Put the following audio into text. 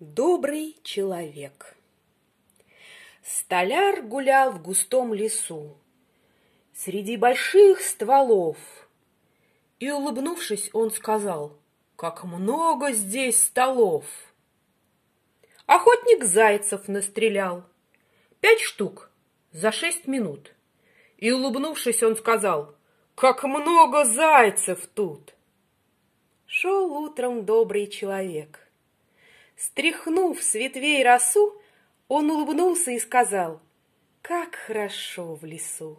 Добрый человек. Столяр гулял в густом лесу, среди больших стволов. И, улыбнувшись, он сказал, «Как много здесь столов!» Охотник зайцев настрелял, пять штук за шесть минут. И, улыбнувшись, он сказал, «Как много зайцев тут!» Шел утром добрый человек Стряхнув с ветвей росу, он улыбнулся и сказал, «Как хорошо в лесу!»